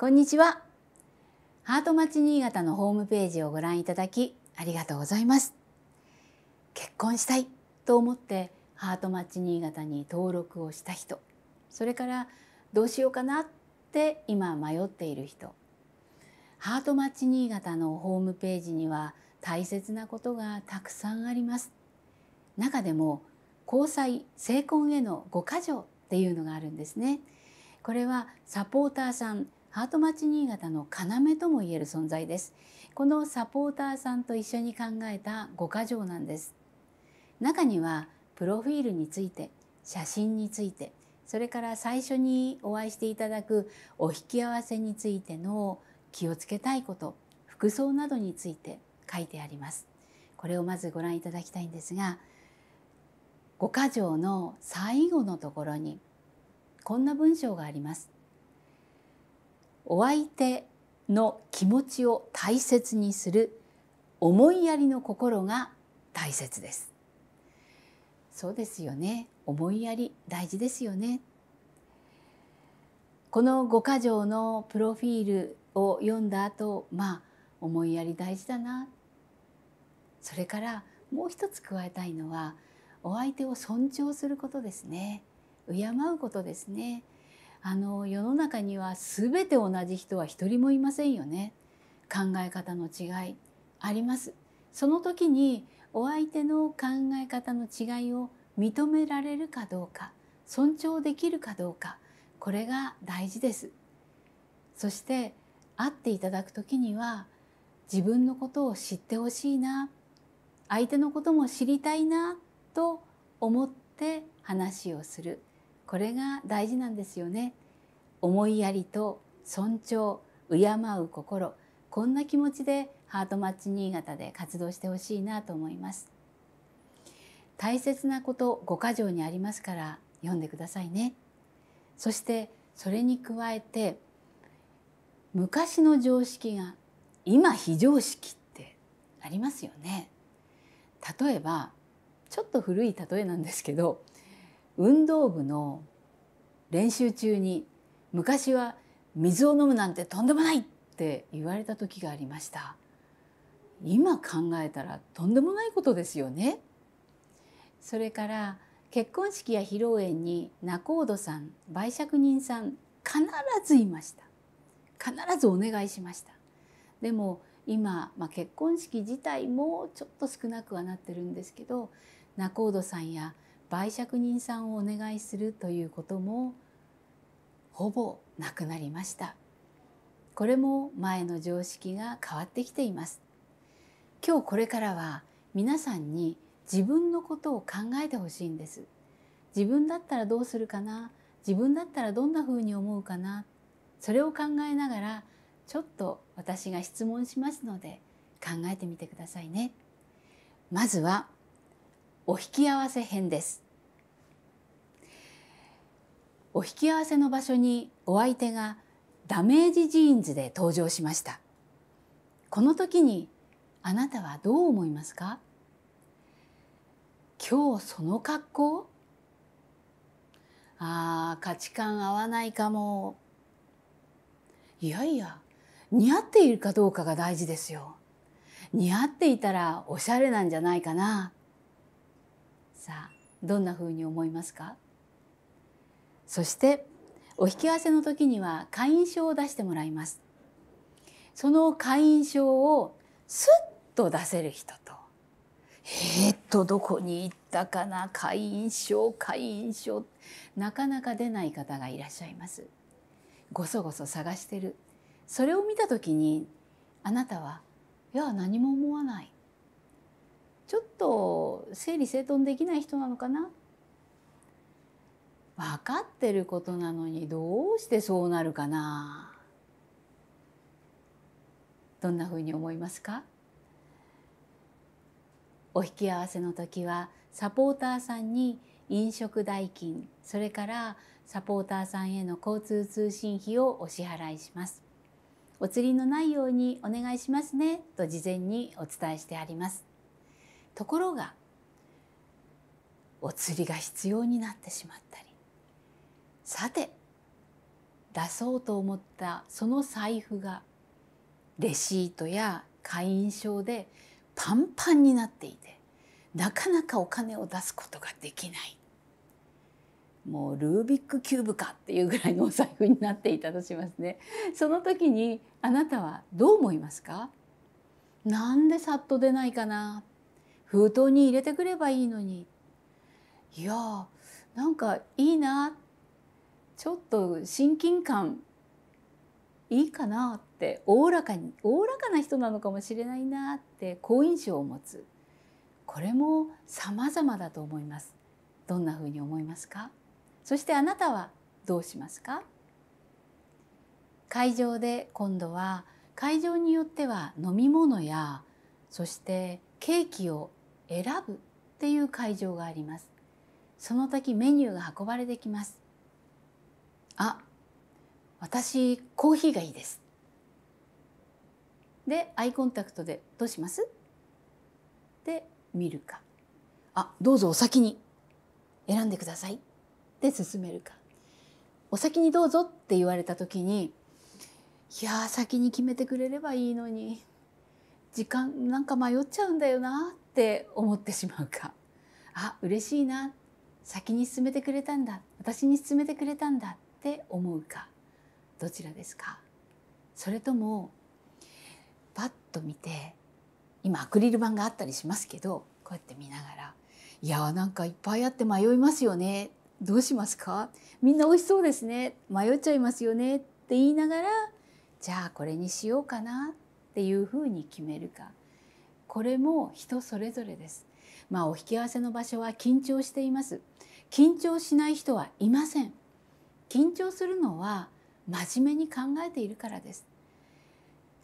こんにちはハート町新潟のホームページをご覧いただきありがとうございます結婚したいと思ってハート町新潟に登録をした人それからどうしようかなって今迷っている人ハートマッチ新潟のホームページには大切なことがたくさんあります。中でも交際・成婚への5箇条っていうのがあるんですね。これはサポーターさんハートマッ新潟の要ともいえる存在ですこのサポーターさんと一緒に考えた5箇条なんです中にはプロフィールについて写真についてそれから最初にお会いしていただくお引き合わせについての気をつけたいこと服装などについて書いてありますこれをまずご覧いただきたいんですが5箇条の最後のところにこんな文章がありますお相手の気持ちを大切にする思いやりの心が大切ですそうですよね思いやり大事ですよねこの五箇条のプロフィールを読んだ後まあ思いやり大事だなそれからもう一つ加えたいのはお相手を尊重することですね敬うことですねあの世の中には全て同じ人は一人もいませんよね考え方の違いありますその時にお相手の考え方の違いを認められるかどうか尊重できるかどうかこれが大事ですそして会っていただく時には自分のことを知ってほしいな相手のことも知りたいなと思って話をするこれが大事なんですよね思いやりと尊重敬う心こんな気持ちでハートマッチ新潟で活動してほしいなと思います大切なこと5箇条にありますから読んでくださいねそしてそれに加えて昔の常識が今非常識ってありますよね例えばちょっと古い例えなんですけど運動部の練習中に昔は水を飲むなんてとんでもないって言われた時がありました今考えたらとんでもないことですよねそれから結婚式や披露宴に仲人さん売借人さん必ずいました必ずお願いしましたでも今、まあ、結婚式自体もちょっと少なくはなってるんですけど仲人さんや媒酌人さんをお願いするということもほぼなくなりましたこれも前の常識が変わってきています今日これからは皆さんに自分のことを考えてほしいんです自分だったらどうするかな自分だったらどんな風に思うかなそれを考えながらちょっと私が質問しますので考えてみてくださいねまずはお引き合わせ編ですお引き合わせの場所にお相手がダメージジーンズで登場しましたこの時にあなたはどう思いますか今日その格好あー価値観合わないかもいやいや似合っているかどうかが大事ですよ似合っていたらおしゃれなんじゃないかなさあどんなふうに思いますかそしてお引き合わせの時には会員証を出してもらいますその会員証をスッと出せる人とえー、っとどこに行ったかな会員証会員証なかなか出ない方がいらっしゃいますごそごそ探してるそれを見た時にあなたはいや何も思わないちょっと整理整頓できない人なのかな分かってることなのにどうしてそうなるかなどんなふうに思いますかお引き合わせの時はサポーターさんに飲食代金それからサポーターさんへの交通通信費をお支払いしますお釣りのないようにお願いしますねと事前にお伝えしてありますところがお釣りが必要になってしまったりさて出そうと思ったその財布がレシートや会員証でパンパンになっていてなかなかお金を出すことができないもうルービックキューブかっていうぐらいのお財布になっていたとしますねその時にあなたはどう思いますかなんでさっと出ないかな封筒に入れてくればいいのにいやなんかいいなちょっと親近感いいかなっておおらかにおおらかな人なのかもしれないなって好印象を持つこれも様々だと思いますどんなふうに思いますかそしてあなたはどうしますか会場で今度は会場によっては飲み物やそしてケーキを選ぶっていう会場がありますその時メニューが運ばれてきますあ私コーヒーがいいですでアイコンタクトでどうしますで見るかあどうぞお先に選んでくださいで進めるかお先にどうぞって言われた時にいや先に決めてくれればいいのに時間なんか迷っちゃうんだよなって思ってしまうかあ嬉しいな先に進めてくれたんだ私に進めてくれたんだって思うかどちらですかそれともパッと見て今アクリル板があったりしますけどこうやって見ながら「いやーなんかいっぱいあって迷いますよねどうしますかみんな美味しそうですね迷っちゃいますよね」って言いながら「じゃあこれにしようかな」っていうふうに決めるかこれも人それぞれです。まあ、お引き合わせの場所は緊張しています。緊張しない人はいません。緊張するのは真面目に考えているからです。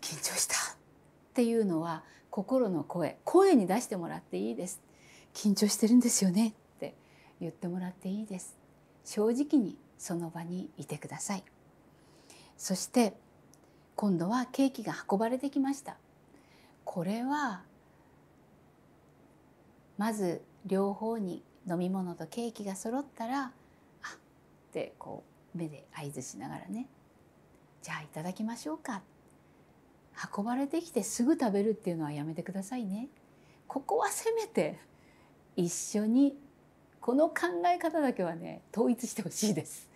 緊張したっていうのは心の声、声に出してもらっていいです。緊張してるんですよねって言ってもらっていいです。正直にその場にいてください。そして今度はケーキが運ばれてきました。これはまず両方に飲み物とケーキが揃ったら「あっ」ってこう目で合図しながらね「じゃあいただきましょうか」運ばれてきてすぐ食べるっていうのはやめてくださいね。ここはせめて一緒にこの考え方だけはね統一してほしいです。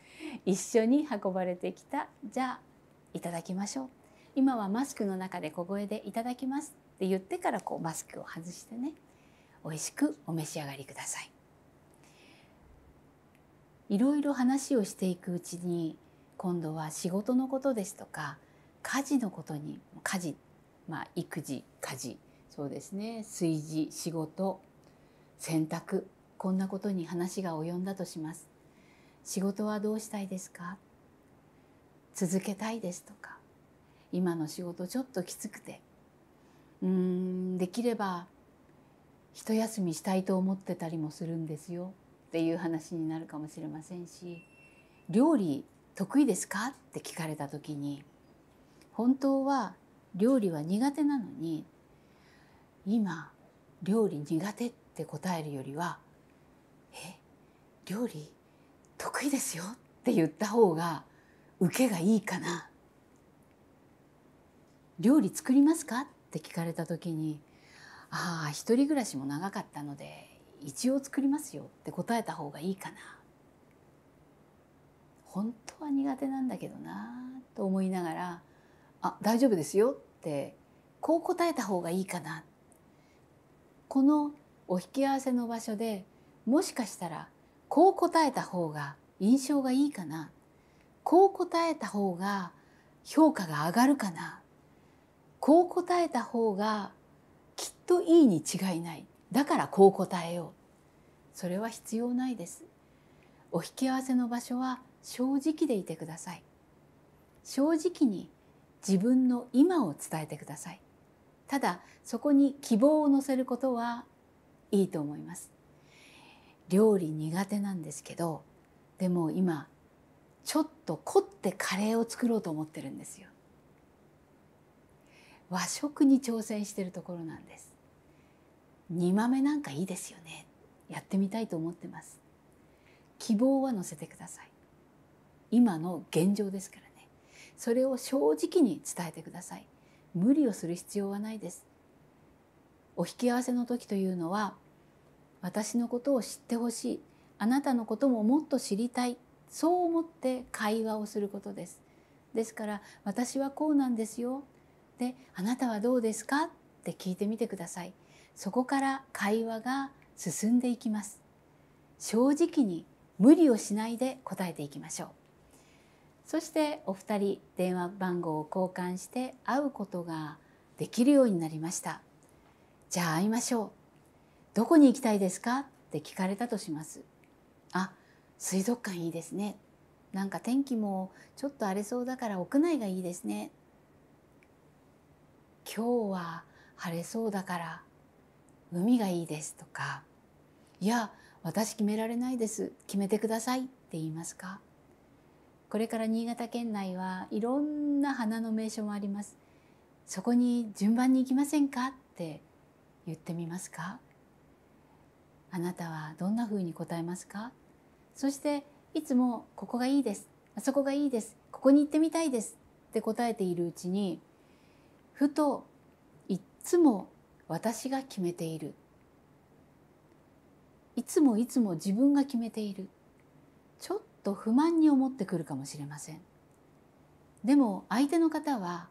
一緒に運ばれてきたじゃあいただきましょう今はマスクの中で小声で「いただきます」って言ってからこうマスクを外してね美味しくお召し上がりくださいいろいろ話をしていくうちに今度は仕事のことですとか家事のことに家事まあ育児家事そうですね炊事仕事洗濯こんなことに話が及んだとします仕事はどうしたいですか続けたいですとか今の仕事ちょっときつくてうーんできれば一休みしたいと思ってたりもするんですよっていう話になるかもしれませんし料理得意ですかって聞かれた時に本当は料理は苦手なのに今料理苦手って答えるよりは「え料理得意ですよ」って言った方が受けがいいかな。料理作りますかって聞かれた時にああ一人暮らしも長かったので一応作りますよって答えた方がいいかな本当は苦手なんだけどなと思いながら「あ大丈夫ですよ」ってこう答えた方がいいかなこのお引き合わせの場所でもしかしたらこう答えた方が印象がいいかなこう答えた方が評価が上がるかなこう答えた方がきっといいに違いないだからこう答えようそれは必要ないですお引き合わせの場所は正直でいてください正直に自分の今を伝えてくださいただそこに希望を乗せることはいいと思います料理苦手なんですけどでも今ちょっと凝ってカレーを作ろうと思ってるんですよ和食に挑戦しているところなんです煮豆なんかいいですよねやってみたいと思ってます希望は載せてください今の現状ですからねそれを正直に伝えてください無理をする必要はないですお引き合わせの時というのは私のことを知ってほしいあなたのことももっと知りたいそう思って会話をすることですですから私はこうなんですよで「あなたはどうですか?」って聞いてみてください。そこから会話が進んでいきます。正直に無理をしないで答えていきましょう。そしてお二人電話番号を交換して会うことができるようになりました。じゃあ会いましょう。どこに行きたいですかって聞かれたとします。あ、水族館いいですね。なんか天気もちょっと荒れそうだから屋内がいいですね。今日は晴れそうだから海がいいです」とか「いや私決められないです決めてください」って言いますかこれから新潟県内はいろんな花の名所もあります。そこに順番に行きませんかって言ってみますかあなたはどんなふうに答えますかそしていつもここがいいですあそこがいいですここに行ってみたいですって答えているうちにふといつも私が決めているいつもいつも自分が決めているちょっと不満に思ってくるかもしれませんでも相手の方は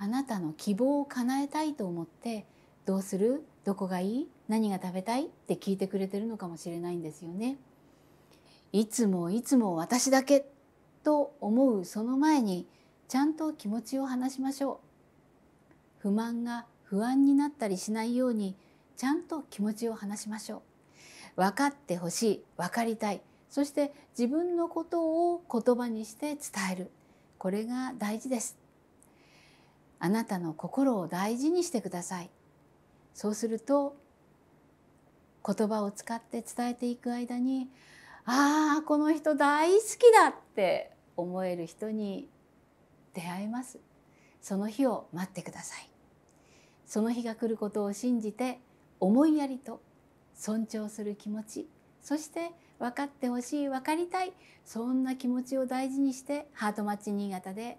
あなたの希望を叶えたいと思ってどうするどこがいい何が食べたいって聞いてくれてるのかもしれないんですよねいつもいつも私だけと思うその前にちゃんと気持ちを話しましょう不満が不安になったりしないようにちゃんと気持ちを話しましょう。分かってほしい、分かりたい、そして自分のことを言葉にして伝える。これが大事です。あなたの心を大事にしてください。そうすると言葉を使って伝えていく間に「ああこの人大好きだ!」って思える人に出会えます。その日を待ってください。その日が来ることを信じて思いやりと尊重する気持ちそして分かってほしい分かりたいそんな気持ちを大事にしてハートマッチ新潟で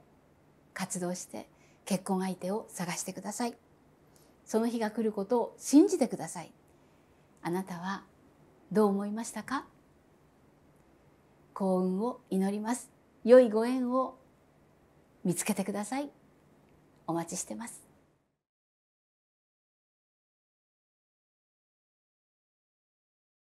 活動して結婚相手を探してくださいその日が来ることを信じてくださいあなたはどう思いましたか幸運を祈ります良いご縁を見つけてくださいお待ちしてます